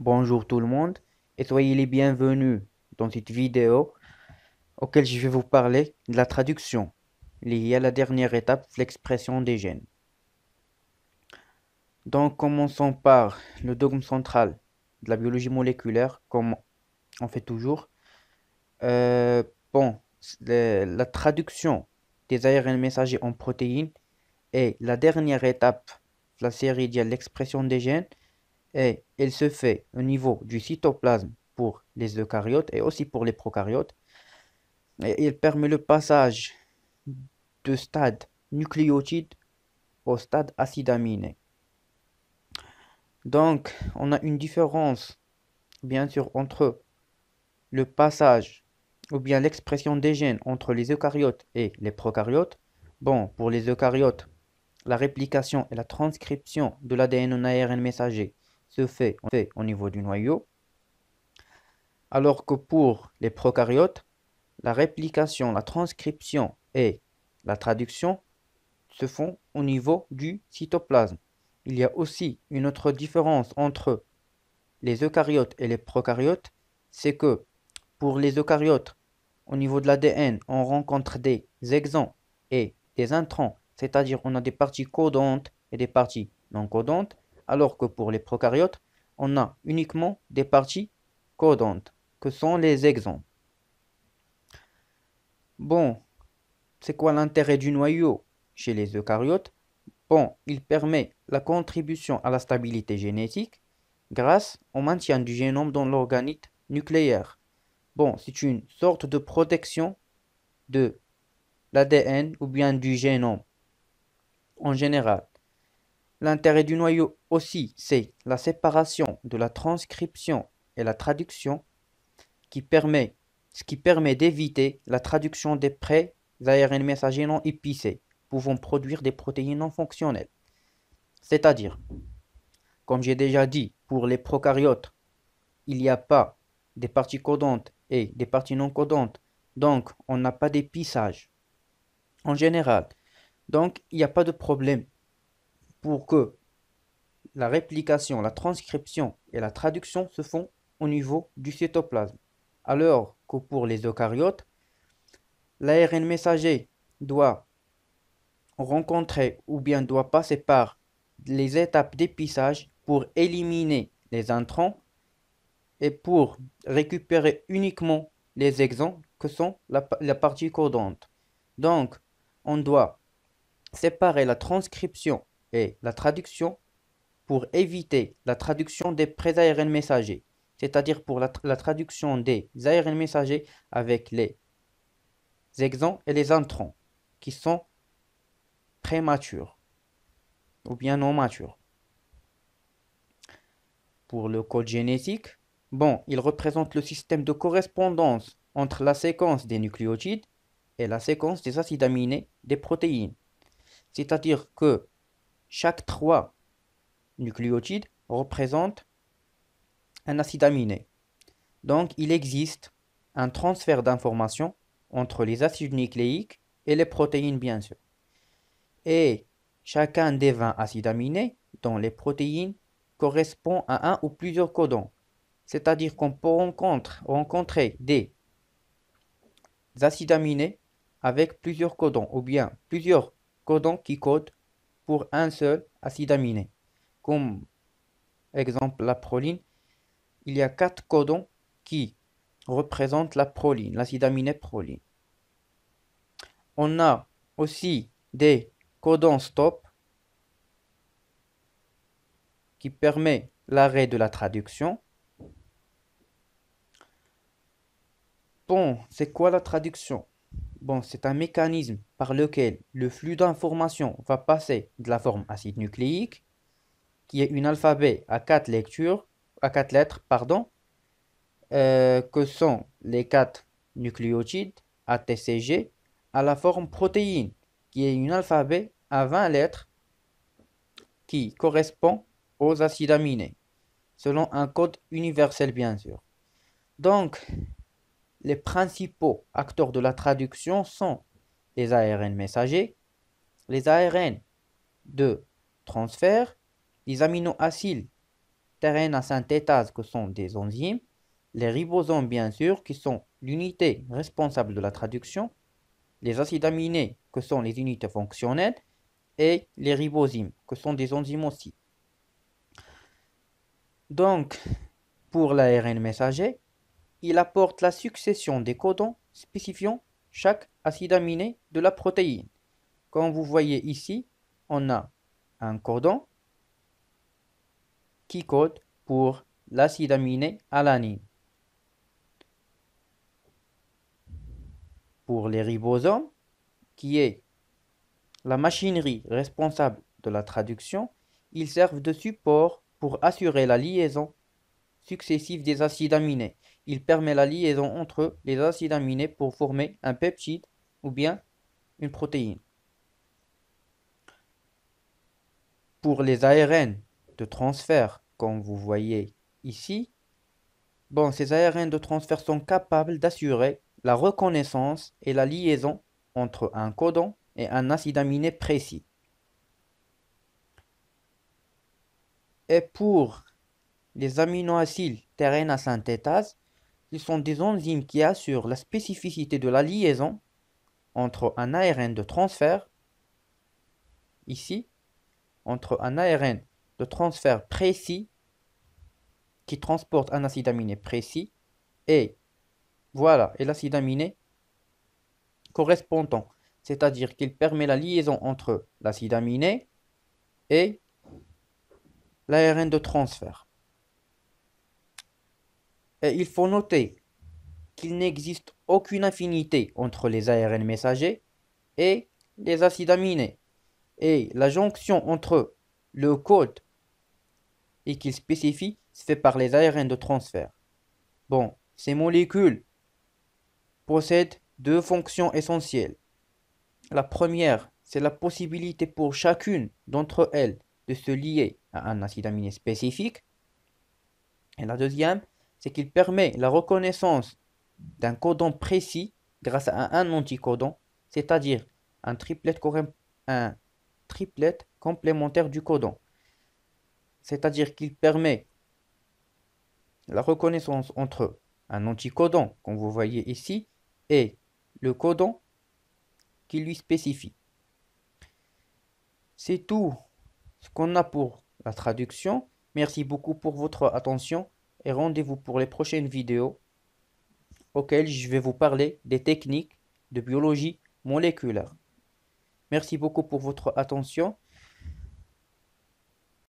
Bonjour tout le monde et soyez les bienvenus dans cette vidéo auquel je vais vous parler de la traduction liée à la dernière étape de l'expression des gènes. Donc commençons par le dogme central de la biologie moléculaire comme on fait toujours. Euh, bon, la traduction des ARN messagers en protéines est la dernière étape de la série de l'expression des gènes et elle se fait au niveau du cytoplasme pour les eucaryotes et aussi pour les procaryotes. Et il permet le passage de stade nucléotide au stade acide Donc, on a une différence, bien sûr, entre le passage ou bien l'expression des gènes entre les eucaryotes et les procaryotes. Bon, pour les eucaryotes, la réplication et la transcription de l'ADN en ARN messager se fait, fait au niveau du noyau, alors que pour les prokaryotes, la réplication, la transcription et la traduction se font au niveau du cytoplasme. Il y a aussi une autre différence entre les eucaryotes et les prokaryotes, c'est que pour les eucaryotes, au niveau de l'ADN, on rencontre des exons et des introns, c'est-à-dire on a des parties codantes et des parties non codantes, alors que pour les prokaryotes, on a uniquement des parties codantes, que sont les exons. Bon, c'est quoi l'intérêt du noyau chez les eucaryotes Bon, il permet la contribution à la stabilité génétique grâce au maintien du génome dans l'organite nucléaire. Bon, c'est une sorte de protection de l'ADN ou bien du génome en général. L'intérêt du noyau aussi, c'est la séparation de la transcription et la traduction, qui permet, ce qui permet d'éviter la traduction des prêts ARN messagers non épicés, pouvant produire des protéines non fonctionnelles. C'est-à-dire, comme j'ai déjà dit, pour les prokaryotes, il n'y a pas des parties codantes et des parties non codantes, donc on n'a pas d'épissage en général. Donc il n'y a pas de problème pour que la réplication, la transcription et la traduction se font au niveau du cytoplasme. Alors que pour les eucaryotes, l'ARN messager doit rencontrer ou bien doit passer par les étapes d'épissage pour éliminer les intrants et pour récupérer uniquement les exons que sont la partie codante. Donc, on doit séparer la transcription et la traduction pour éviter la traduction des pré-ARN messagers, c'est-à-dire pour la, traduction des ARN messagers avec les exons et les introns qui sont prématures ou bien non matures. Pour le code génétique, bon, il représente le système de correspondance entre la séquence des nucléotides et la séquence des acides aminés des protéines. C'est-à-dire que chaque trois nucléotides représente un acide aminé. Donc, il existe un transfert d'informations entre les acides nucléiques et les protéines, bien sûr. Et chacun des 20 acides aminés dans les protéines correspond à un ou plusieurs codons. C'est-à-dire qu'on peut rencontrer des acides aminés avec plusieurs codons, ou bien plusieurs codons qui codent pour un seul acide aminé. Comme exemple la proline, il y a quatre codons qui représentent la proline, l'acide aminé proline. On a aussi des codons stop qui permet l'arrêt de la traduction. Bon, c'est quoi la traduction Bon, c'est un mécanisme par lequel le flux d'informations va passer de la forme acide nucléique, qui est une alphabet à quatre lectures, à quatre lettres, pardon, euh, que sont les quatre nucléotides ATCG, à la forme protéine, qui est un alphabet à 20 lettres, qui correspond aux acides aminés, selon un code universel bien sûr. Donc, les principaux acteurs de la traduction sont les ARN messagers, les ARN de transfert, les aminoacides terrain à synthétase que sont des enzymes, les ribosomes bien sûr qui sont l'unité responsable de la traduction, les acides aminés que sont les unités fonctionnelles et les ribosomes, que sont des enzymes aussi. Donc, pour l'ARN messager, il apporte la succession des codons spécifiant chaque acide aminé de la protéine. Comme vous voyez ici, on a un codon qui code pour l'acide aminé alanine. Pour les ribosomes, qui est la machinerie responsable de la traduction, ils servent de support pour assurer la liaison successive des acides aminés il permet la liaison entre les acides aminés pour former un peptide ou bien une protéine. Pour les ARN de transfert, comme vous voyez ici, bon, ces ARN de transfert sont capables d'assurer la reconnaissance et la liaison entre un codon et un acide aminé précis. Et pour les aminoacides terrain à ils sont des enzymes qui assurent la spécificité de la liaison entre un ARN de transfert, ici, entre un ARN de transfert précis qui transporte un acide aminé précis et voilà, et l'acide aminé correspondant, c'est-à-dire qu'il permet la liaison entre l'acide aminé et l'ARN de transfert. Euh, il faut noter qu'il n'existe aucune affinité entre les ARN messagers et les acides aminés. Et la jonction entre le code et qu'il spécifie se fait par les ARN de transfert. Bon, ces molécules possèdent deux fonctions essentielles. La première, c'est la possibilité pour chacune d'entre elles de se lier à un acide aminé spécifique. Et la deuxième, c'est qu'il permet la reconnaissance d'un codon précis grâce à un anticodon, c'est-à-dire un triplet, un complémentaire du codon. C'est-à-dire qu'il permet la reconnaissance entre un anticodon, comme vous voyez ici, et le codon qui lui spécifie. C'est tout ce qu'on a pour la traduction. Merci beaucoup pour votre attention et rendez-vous pour les prochaines vidéos auxquelles je vais vous parler des techniques de biologie moléculaire. Merci beaucoup pour votre attention.